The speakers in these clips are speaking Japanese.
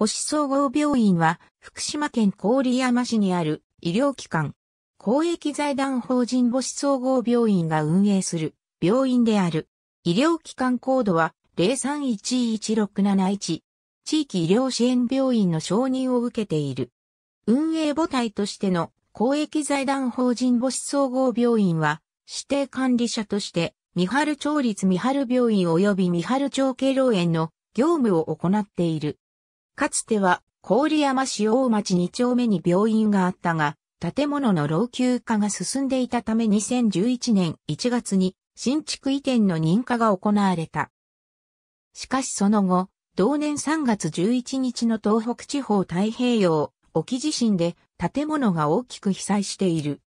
星総合病院は、福島県郡山市にある医療機関、公益財団法人母子総合病院が運営する病院である。医療機関コードは0 3 1 1 6 7 1地域医療支援病院の承認を受けている。運営母体としての公益財団法人母子総合病院は指定管理者として三春町立三春病院及び三春町経老園の業務を行っている。かつては郡山市大町2丁目に病院があったが、建物の老朽化が進んでいたため2011年1月に新築移転の認可が行われた。しかしその後、同年3月11日の東北地方太平洋沖地震で建物が大きく被災している。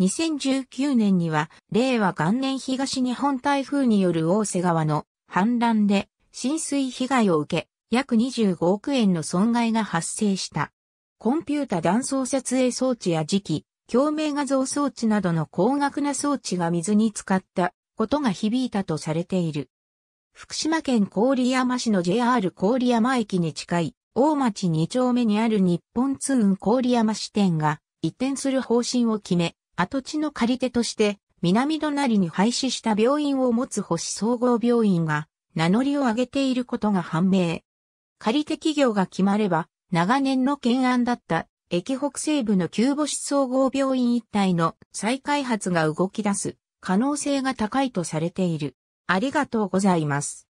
2019年には令和元年東日本台風による大瀬川の氾濫で浸水被害を受け、約25億円の損害が発生した。コンピュータ断層設営装置や磁気、共鳴画像装置などの高額な装置が水に浸かったことが響いたとされている。福島県郡山市の JR 郡山駅に近い大町2丁目にある日本通運郡山支店が移転する方針を決め、跡地の借り手として南隣に廃止した病院を持つ星総合病院が名乗りを上げていることが判明。借り手企業が決まれば、長年の懸案だった駅北西部の旧星総合病院一帯の再開発が動き出す可能性が高いとされている。ありがとうございます。